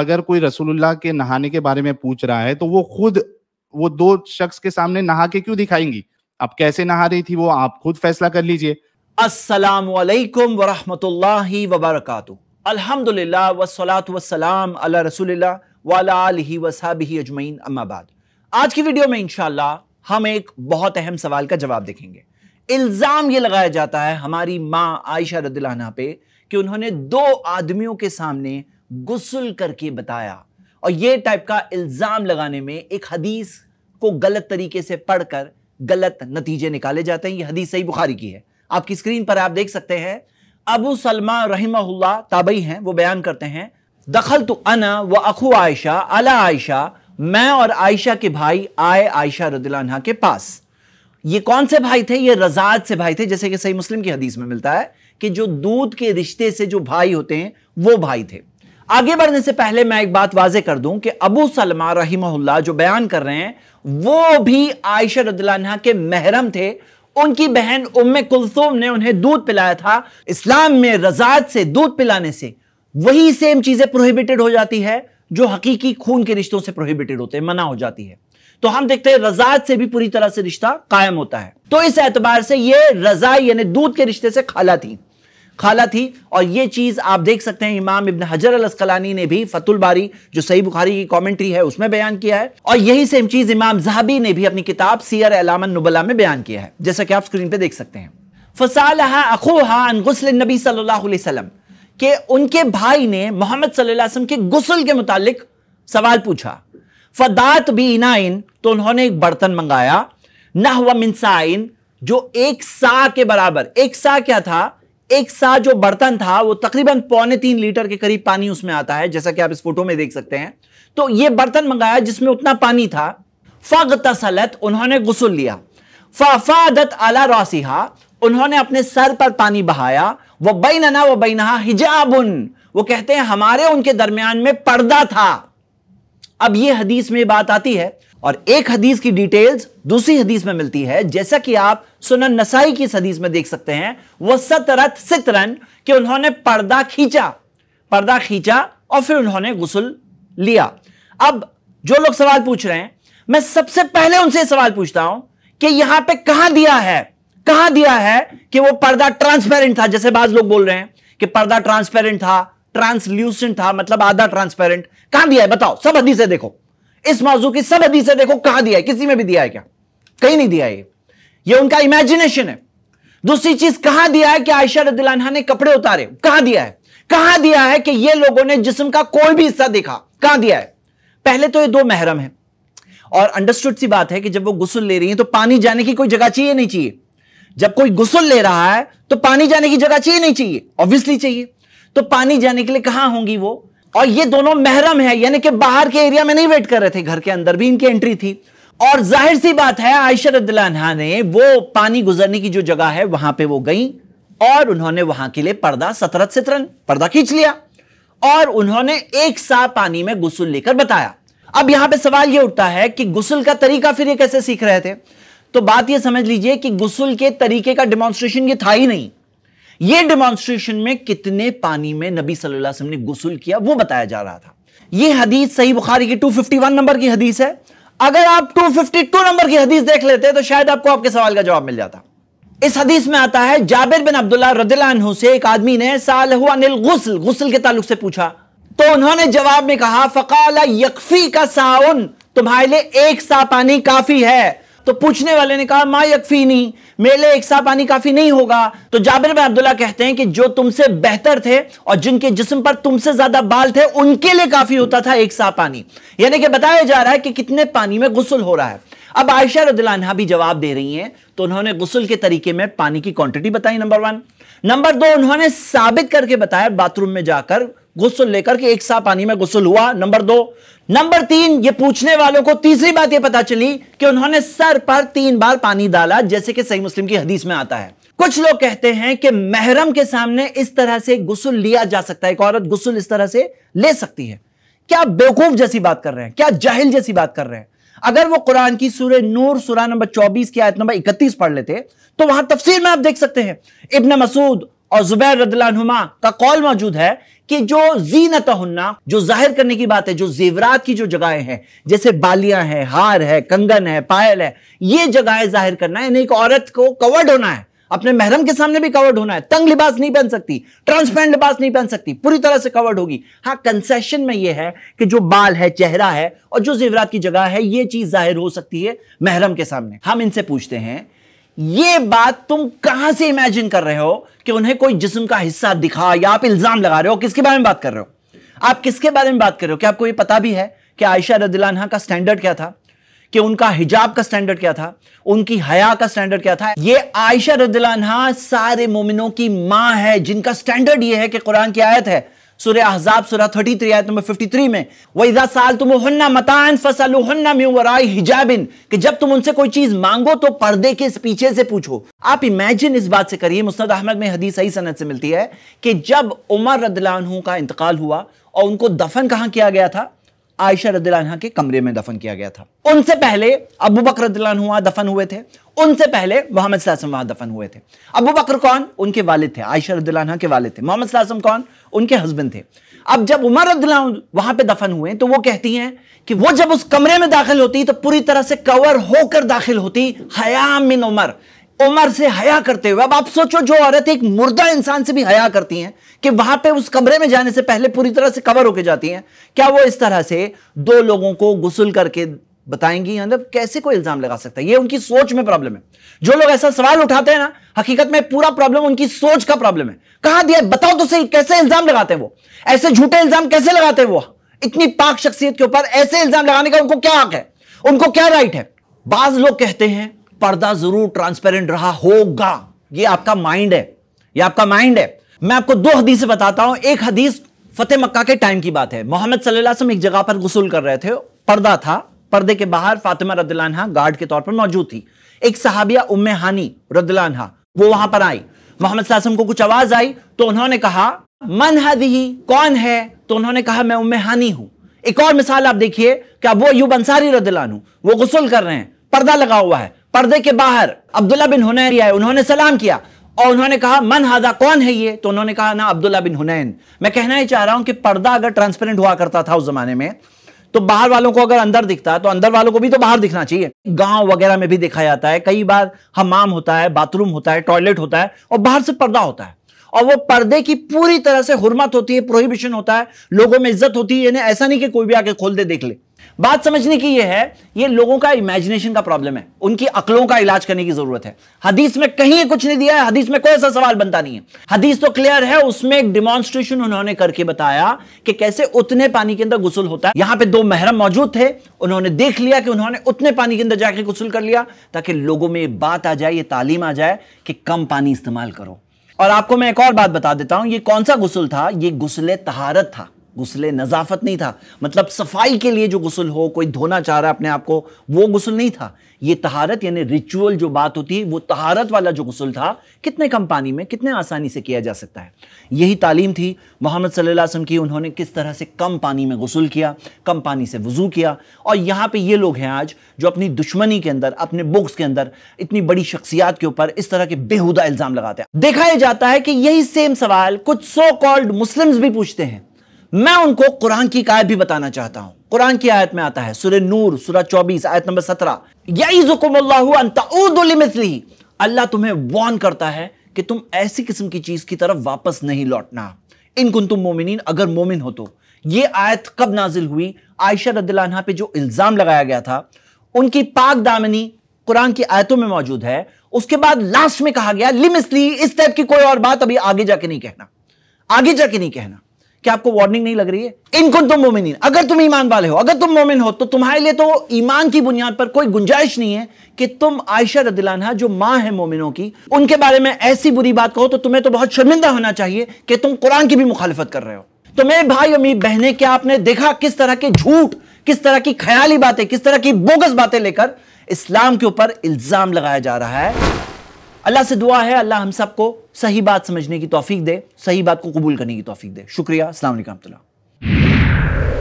अगर कोई रसूलुल्लाह के नहाने के बारे में पूछ रहा है तो वो खुद वो दो शख्स के सामने नहा के क्यों दिखाएंगी अब कैसे नहा रही थी वो आप खुद फैसला कर लीजिए अस्सलाम वालेकुम वरहमतुल्लाहि वबरकातु अल्हम्दुलिल्लाह वस्सलातु वस्सलाम अला रसूलिल्लाह वाला आलिहि वसहबिहि अजमईन अम्मा बाद आज की वीडियो में इंशाल्लाह हम एक बहुत अहम सवाल का जवाब देखेंगे इल्ज़ाम ये लगाया जाता है हमारी माँ आयशा रदिल्ला पे कि उन्होंने दो आदमियों के सामने गुसल करके बताया और ये टाइप का इल्ज़ाम लगाने में एक हदीस को गलत तरीके से पढ़कर गलत नतीजे निकाले जाते हैं ये हदीस सही बुखारी की है आपकी स्क्रीन पर आप देख सकते हैं अबू सलमा रहीमहुल्ला ताबई हैं वो बयान करते हैं दखल तो अना व अखू आयशा अला आयशा मैं और आयशा के भाई आए आयशा रदिल्ला के पास ये कौन से भाई थे ये रजात से भाई थे जैसे कि सही मुस्लिम की हदीस में मिलता है कि जो दूध के रिश्ते से जो भाई होते हैं वो भाई थे आगे बढ़ने से पहले मैं एक बात वाजे कर दूं कि अबू सलमा रहीमहुल्ला जो बयान कर रहे हैं वो भी आयशा रद्ला के महरम थे उनकी बहन उम्म कुलसुम ने उन्हें दूध पिलाया था इस्लाम में रजात से दूध पिलाने से वही सेम चीजें प्रोहिबिटेड हो जाती है जो हकीकी खून के रिश्तों से प्रोहिबिटेड होते हैं मना हो जाती है तो हम देखते हैं रजात से भी पूरी तरह से रिश्ता कायम होता है तो इस एतबार से ये रजा यानी दूध के रिश्ते से खाला थी खाला थी और ये चीज़ आप देख सकते हैं इमाम इबन हजर अल अस्कलानी ने भी फतुल बारी जो सही बुखारी की कमेंट्री है उसमें बयान किया है और यही सेम चीज़ इमाम जहाबी ने भी अपनी किताब सीर अलामन नुबला में बयान किया है जैसा कि आप स्क्रीन पर देख सकते हैं फसाल अखोहा गसल नबी सल्लाम के उनके भाई ने मोहम्मद सल्लल्लाहु के गुसल के मुतालिक सवाल पूछा फदात भी इनाइन तो उन्होंने एक बर्तन मंगाया नहवा मिनसाइन जो एक सा के बराबर एक सा क्या था एक साथ जो बर्तन था वो तकरीबन पौने तीन लीटर के करीब पानी उसमें आता है जैसा कि आप इस फोटो में देख सकते हैं तो ये बर्तन मंगाया जिसमें उतना पानी था फग तसलत उन्होंने गसल लिया फादत अला रोसिहा उन्होंने अपने सर पर पानी बहाया वह बैनना वो बैनहा हिजाब वो कहते हैं हमारे उनके दरमियान में पर्दा था अब ये हदीस में बात आती है और एक हदीस की डिटेल्स दूसरी हदीस में मिलती है जैसा कि आप सुनन नसाई की सदीस में देख सकते हैं वह सतरथ सितरन कि उन्होंने पर्दा खींचा पर्दा खींचा और फिर उन्होंने गुसल लिया अब जो लोग सवाल पूछ रहे हैं मैं सबसे पहले उनसे सवाल पूछता हूं कि यहां पे कहां दिया है कहां दिया है कि वो पर्दा ट्रांसपेरेंट था जैसे बाज लोग बोल रहे हैं कि पर्दा ट्रांसपेरेंट था ट्रांसल्यूसेंट था मतलब आधा ट्रांसपेरेंट कहां दिया है बताओ सब से देखो इस मौजू की सब से देखो कहां दिया है किसी में भी दिया है क्या कहीं नहीं दिया है ये उनका इमेजिनेशन है दूसरी चीज कहा दिया है कि आयशा रदिलानहा ने कपड़े उतारे कहा दिया है कहा दिया है कि ये लोगों ने जिस्म का कोई भी हिस्सा देखा कहा दिया है पहले तो ये दो महरम है और अंडरस्टूड सी बात है कि जब वो गुसल ले रही है तो पानी जाने की कोई जगह चाहिए नहीं चाहिए जब कोई गुसल ले रहा है तो पानी जाने की जगह चाहिए नहीं चाहिए ऑब्वियसली चाहिए तो पानी जाने के लिए कहां होंगी वो और ये दोनों महरम है यानी कि बाहर के एरिया में नहीं वेट कर रहे थे घर के अंदर भी इनकी एंट्री थी और जाहिर सी बात है आयशर रद्दलानहा ने वो पानी गुजरने की जो जगह है वहां पे वो गई और उन्होंने वहां के लिए पर्दा सतरत सितरन पर्दा खींच लिया और उन्होंने एक सा पानी में गुसल लेकर बताया अब यहां पे सवाल ये उठता है कि गुसल का तरीका फिर ये कैसे सीख रहे थे तो बात ये समझ लीजिए कि गुसल के तरीके का डिमॉन्स्ट्रेशन ये था ही नहीं ये डिमॉन्स्ट्रेशन में कितने पानी में नबी सल्लल्लाहु अलैहि वसल्लम ने गुसल किया वो बताया जा रहा था ये हदीस सही बुखारी की 251 नंबर की हदीस है अगर आप 252 नंबर की हदीस देख लेते तो शायद आपको आपके सवाल का जवाब मिल जाता इस हदीस में आता है जाबिर बिन अब्दुल्ला रदिल्ला से एक आदमी ने साल निल गुसल गुसल के ताल्लुक से पूछा तो उन्होंने जवाब में कहा फकाला यकफी का साउन तुम्हारे लिए एक सा पानी काफी है तो पूछने वाले ने कहा मा यकफी नहीं मेरे लिए एक सा पानी काफी नहीं होगा तो जाबिर में अब्दुल्ला कहते हैं कि जो तुमसे बेहतर थे और जिनके जिस्म पर तुमसे ज्यादा बाल थे उनके लिए काफी होता था एक सा पानी यानी कि बताया जा रहा है कि कितने पानी में गुसल हो रहा है अब आयशा रदिल्ला भी जवाब दे रही हैं तो उन्होंने गुसल के तरीके में पानी की क्वांटिटी बताई नंबर वन नंबर दो उन्होंने साबित करके बताया बाथरूम में जाकर गुस्सल लेकर के एक सा पानी में गुस्ल हुआ नंबर दो नंबर तीन ये पूछने वालों को तीसरी बात ये पता चली कि उन्होंने सर पर तीन बार पानी डाला जैसे कि सही मुस्लिम की हदीस में आता है कुछ लोग कहते हैं कि महरम के सामने इस तरह से गुसल लिया जा सकता है एक औरत गुस्ल इस तरह से ले सकती है क्या बेवकूफ जैसी बात कर रहे हैं क्या जाहिल जैसी बात कर रहे हैं अगर वो कुरान की सूर्य नूर सूरा नंबर 24 की आयत नंबर 31 पढ़ लेते तो वहां तफसीर में आप देख सकते हैं इब्न मसूद और जुबैर रदलानुमा का कौल मौजूद है कि जो जीन तहन्ना जो जाहिर करने की बात है जो जेवरात की जो जगह हैं जैसे बालियां हैं हार है कंगन है पायल है ये जगहें जाहिर करना है यानी एक औरत को कवर्ड होना है अपने महरम के सामने भी कवर्ड होना है तंग लिबास नहीं पहन सकती ट्रांसपेरेंट लिबास नहीं पहन सकती पूरी तरह से कवर्ड होगी हाँ कंसेशन में यह है कि जो बाल है चेहरा है और जो जेवरात की जगह है ये चीज जाहिर हो सकती है महरम के सामने हम इनसे पूछते हैं ये बात तुम कहां से इमेजिन कर रहे हो कि उन्हें कोई जिस्म का हिस्सा दिखा या आप इल्ज़ाम लगा रहे हो किसके बारे में बात कर रहे हो आप किसके बारे में बात कर रहे हो क्या आपको ये पता भी है कि आयशा रदिल्ला का स्टैंडर्ड क्या था कि उनका हिजाब का स्टैंडर्ड क्या था उनकी हया का स्टैंडर्ड क्या था ये आयशा रदिल्ला सारे मोमिनों की माँ है जिनका स्टैंडर्ड ये है कि कुरान की आयत है सूर्य अहजाब सूर्य थर्टी थ्री आयत नंबर फिफ्टी थ्री में वहीदा साल तुम हन्ना मतान फसल वराई हिजाबिन कि जब तुम उनसे कोई चीज मांगो तो पर्दे के पीछे से पूछो आप इमेजिन इस बात से करिए मुस्द अहमद में हदीस सही सनत से मिलती है कि जब उमर रदलानहू का इंतकाल हुआ और उनको दफन कहाँ किया गया था आयशा रदलानहा के कमरे में दफन किया गया था उनसे पहले अबू बकर दफन हुए थे उनसे पहले मोहम्मद वहां दफन हुए थे अबू बकर कौन उनके वालिद थे आयशा रद्दुल्ला के वालिद थे मोहम्मद कौन उनके हस्बैंड थे अब जब उमर वहां पे दफन हुए तो वो कहती हैं कि वो जब उस कमरे में दाखिल होती तो पूरी तरह से कवर होकर दाखिल होती हयाम मिन उमर उमर से हया करते हुए अब आप सोचो जो औरत एक मुर्दा इंसान से भी हया करती हैं कि वहां पे उस कमरे में जाने से पहले पूरी तरह से कवर होके जाती हैं क्या वो इस तरह से दो लोगों को गुसल करके बताएंगी मतलब कैसे कोई इल्जाम लगा सकता है ये उनकी सोच में प्रॉब्लम है जो लोग ऐसा सवाल उठाते हैं ना हकीकत में पूरा प्रॉब्लम उनकी सोच का प्रॉब्लम है कहा दिया बताओ तो सही कैसे इल्जाम लगाते हैं वो ऐसे झूठे इल्जाम कैसे लगाते हैं वो इतनी पाक शख्सियत के ऊपर ऐसे इल्जाम लगाने का उनको क्या हक है उनको क्या राइट है बाज लोग कहते हैं पर्दा जरूर ट्रांसपेरेंट रहा होगा ये आपका माइंड है ये आपका माइंड है मैं आपको दो हदीसें बताता हूं एक हदीस फतेह मक्का के टाइम की बात है मोहम्मद सल्लल्लाहु अलैहि वसल्लम एक जगह पर गुसल कर रहे थे पर्दा था पर्दे के बाहर फातिमा रद्दलानहा गार्ड के तौर पर मौजूद थी एक सहाबिया उम्मे हानी रद्दलानहा वो वहां पर आई मोहम्मद सासम को कुछ आवाज आई तो उन्होंने कहा मन हदी कौन है तो उन्होंने कहा मैं उम्मे हानी हूं एक और मिसाल आप देखिए क्या वो यूब अंसारी रद्दलान हूं वो गुसल कर रहे हैं पर्दा लगा हुआ है पर्दे के बाहर अब्दुल्ला बिन हुनैन आए उन्होंने सलाम किया और उन्होंने कहा मन हादा कौन है ये तो उन्होंने कहा ना अब्दुल्ला बिन हुनैन मैं कहना ही चाह रहा हूं कि पर्दा अगर ट्रांसपेरेंट हुआ करता था उस जमाने में तो बाहर वालों को अगर अंदर दिखता है तो अंदर वालों को भी तो बाहर दिखना चाहिए गांव वगैरह में भी देखा जाता है कई बार हमाम होता है बाथरूम होता है टॉयलेट होता है और बाहर से पर्दा होता है और वो पर्दे की पूरी तरह से हुरमत होती है प्रोहिबिशन होता है लोगों में इज्जत होती है यानी ऐसा नहीं कि कोई भी आके खोल दे देख ले बात समझने की यह है ये लोगों का इमेजिनेशन का प्रॉब्लम है उनकी अकलों का इलाज करने की जरूरत है हदीस में कहीं कुछ नहीं दिया है हदीस में कोई ऐसा सवाल बनता नहीं है हदीस तो क्लियर है उसमें एक डिमॉन्स्ट्रेशन उन्होंने करके बताया कि कैसे उतने पानी के अंदर गुसल होता है यहां पे दो महरम मौजूद थे उन्होंने देख लिया कि उन्होंने उतने पानी के अंदर जाके गुसल कर लिया ताकि लोगों में बात आ जाए ये तालीम आ जाए कि कम पानी इस्तेमाल करो और आपको मैं एक और बात बता देता हूं ये कौन सा गुसल था ये गुसल तहारत था गुसले नज़ाफत नहीं था मतलब सफाई के लिए जो गुसल हो कोई धोना चाह रहा है अपने आप को वो गुसल नहीं था ये तहारत यानी रिचुअल जो बात होती है वो तहारत वाला जो गुसल था कितने कम पानी में कितने आसानी से किया जा सकता है यही तालीम थी मोहम्मद सल्लल्लाहु अलैहि वसल्लम की उन्होंने किस तरह से कम पानी में गुसल किया कम पानी से वज़ू किया और यहाँ पर ये लोग हैं आज जो अपनी दुश्मनी के अंदर अपने बुक्स के अंदर इतनी बड़ी शख्सियात के ऊपर इस तरह के बेहूदा इल्ज़ाम लगाते हैं देखा जाता है कि यही सेम सवाल कुछ सो कॉल्ड मुस्लिम भी पूछते हैं मैं उनको कुरान की आयत भी बताना चाहता हूं कुरान की आयत में आता है सुर नूर सुरा चौबीस आयत नंबर सत्रह यही अल्लाह तुम्हें वॉन करता है कि तुम ऐसी किस्म की चीज की तरफ वापस नहीं लौटना इनकुन तुम मोमिन अगर मोमिन हो तो ये आयत कब नाजिल हुई आयशा रद्दला पे जो इल्ज़ाम लगाया गया था उनकी पाक दामनी कुरान की आयतों में मौजूद है उसके बाद लास्ट में कहा गया लिमिसली इस टाइप की कोई और बात अभी आगे जाके नहीं कहना आगे जाके नहीं कहना क्या आपको वार्निंग नहीं लग रही है इनको तुम मोमिन अगर तुम ईमान वाले हो अगर तुम मोमिन हो तो तुम्हारे लिए तो ईमान की बुनियाद पर कोई गुंजाइश नहीं है कि तुम आयशा रदिलाना जो माँ है मोमिनों की उनके बारे में ऐसी बुरी बात कहो तो तुम्हें तो बहुत शर्मिंदा होना चाहिए कि तुम कुरान की भी मुखालफत कर रहे हो तो मेरे भाई और मेरी बहनें क्या आपने देखा किस तरह के झूठ किस तरह की ख्याली बातें किस तरह की बोगस बातें लेकर इस्लाम के ऊपर इल्जाम लगाया जा रहा है अल्लाह से दुआ है अल्लाह हम सबको सही बात समझने की तोफीक दे सही बात को कबूल करने की तोफीक दे शुक्रिया असल वरहमल्ला